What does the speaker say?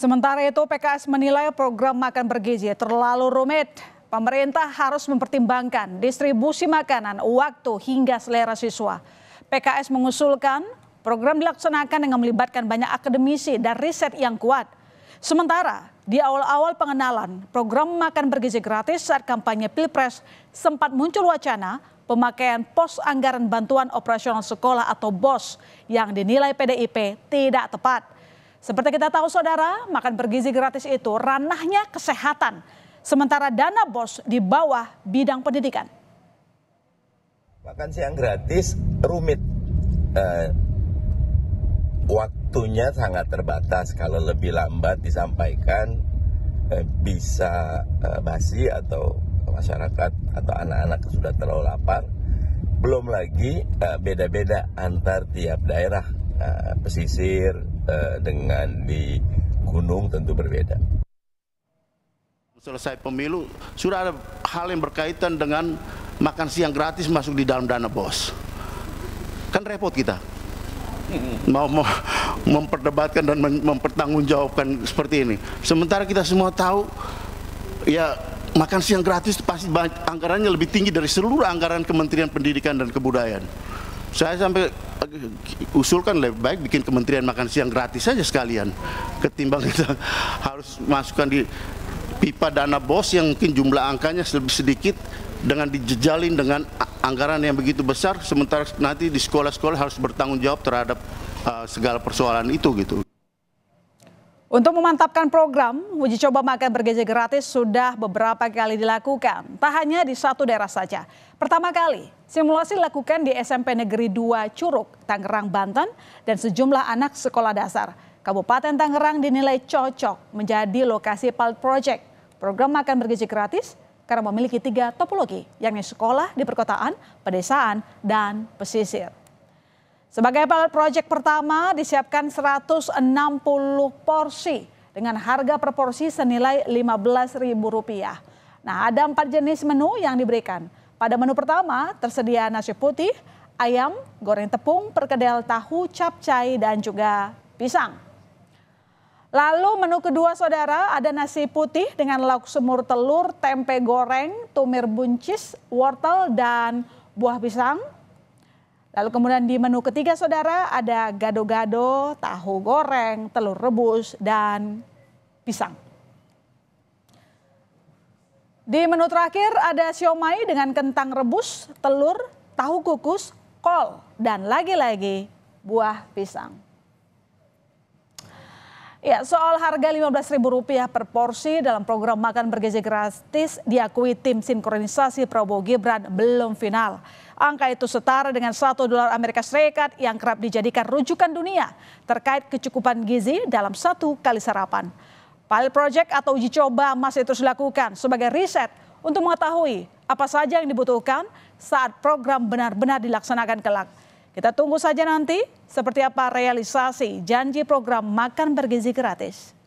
Sementara itu PKS menilai program makan bergizi terlalu rumit. Pemerintah harus mempertimbangkan distribusi makanan, waktu hingga selera siswa. PKS mengusulkan program dilaksanakan dengan melibatkan banyak akademisi dan riset yang kuat. Sementara di awal-awal pengenalan program makan bergizi gratis saat kampanye Pilpres sempat muncul wacana pemakaian pos anggaran bantuan operasional sekolah atau BOS yang dinilai PDIP tidak tepat. Seperti kita tahu saudara, makan bergizi gratis itu ranahnya kesehatan. Sementara dana bos di bawah bidang pendidikan. Makan siang gratis rumit. Eh, waktunya sangat terbatas. Kalau lebih lambat disampaikan eh, bisa eh, basi atau masyarakat atau anak-anak sudah terlalu lapar. Belum lagi eh, beda-beda antar tiap daerah eh, pesisir, Eh, dengan di gunung tentu berbeda. Selesai pemilu, sudah ada hal yang berkaitan dengan makan siang gratis masuk di dalam dana bos. Kan repot kita. Mau, mau memperdebatkan dan mempertanggungjawabkan seperti ini. Sementara kita semua tahu, ya makan siang gratis pasti anggarannya lebih tinggi dari seluruh anggaran Kementerian Pendidikan dan Kebudayaan. Saya sampai usulkan lebih baik bikin kementerian makan siang gratis saja sekalian ketimbang kita harus masukkan di pipa dana bos yang mungkin jumlah angkanya lebih sedikit dengan dijejalin dengan anggaran yang begitu besar sementara nanti di sekolah-sekolah harus bertanggung jawab terhadap uh, segala persoalan itu gitu. Untuk memantapkan program, uji coba makan bergizi gratis sudah beberapa kali dilakukan. Tak hanya di satu daerah saja. Pertama kali, simulasi dilakukan di SMP Negeri 2 Curug, Tangerang, Banten dan sejumlah anak sekolah dasar. Kabupaten Tangerang dinilai cocok menjadi lokasi pilot project. Program makan bergizi gratis karena memiliki tiga topologi, yakni sekolah di perkotaan, pedesaan, dan pesisir. Sebagai pilot project pertama disiapkan 160 porsi dengan harga per porsi senilai Rp15.000. Nah, ada empat jenis menu yang diberikan. Pada menu pertama tersedia nasi putih, ayam, goreng tepung, perkedel tahu, capcai dan juga pisang. Lalu menu kedua saudara ada nasi putih dengan lauk semur telur, tempe goreng, tumir buncis, wortel dan buah pisang Lalu kemudian di menu ketiga saudara ada gado-gado, tahu goreng, telur rebus, dan pisang. Di menu terakhir ada siomay dengan kentang rebus, telur, tahu kukus, kol, dan lagi-lagi buah pisang. Ya, soal harga Rp15.000 per porsi dalam program makan bergizi gratis diakui tim sinkronisasi Prabowo Gibran belum final. Angka itu setara dengan 1 dolar Amerika Serikat yang kerap dijadikan rujukan dunia terkait kecukupan gizi dalam satu kali sarapan. Pilot project atau uji coba masih terus dilakukan sebagai riset untuk mengetahui apa saja yang dibutuhkan saat program benar-benar dilaksanakan kelak. Kita tunggu saja nanti seperti apa realisasi janji program makan bergizi gratis.